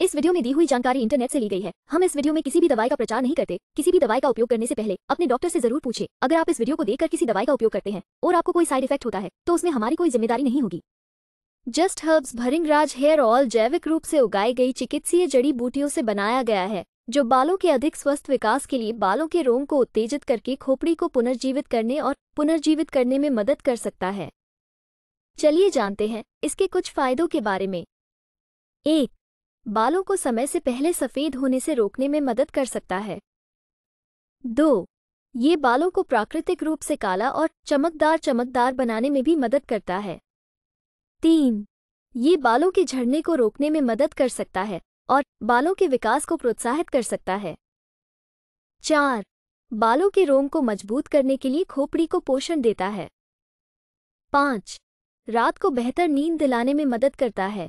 इस वीडियो में दी हुई जानकारी इंटरनेट से ली गई है हम इस वीडियो में किसी भी दवाई का प्रचार नहीं करते किसी भी दवाई का उपयोग करने से पहले अपने डॉक्टर से जरूर पूछे अगर आप इस वीडियो को देखकर किसी दवाई का उपयोग करते हैं और आपको कोई साइड इफेक्ट होता है तो उसमें हमारी कोई जिम्मेदारी नहीं होगी just herbs bhringraj hair oil जैविक रूप से उगाई गई चिकित्सीय जड़ी बूटियों से बनाया गया है जो बालों के अधिक स्वस्थ विकास के लिए बालों के रोम को उत्तेजित करके खोपड़ी को पुनर्जीवित करने और पुनर्जीवित करने में मदद कर सकता है चलिए जानते हैं इसके कुछ फायदों के बारे में एक बालों को समय से पहले सफ़ेद होने से रोकने में मदद कर सकता है दो ये बालों को प्राकृतिक रूप से काला और चमकदार चमकदार बनाने में भी मदद करता है तीन ये बालों के झड़ने को रोकने में मदद कर सकता है और बालों के विकास को प्रोत्साहित कर सकता है चार बालों के रोम को मजबूत करने के लिए खोपड़ी को पोषण देता है पाँच रात को बेहतर नींद दिलाने में मदद करता है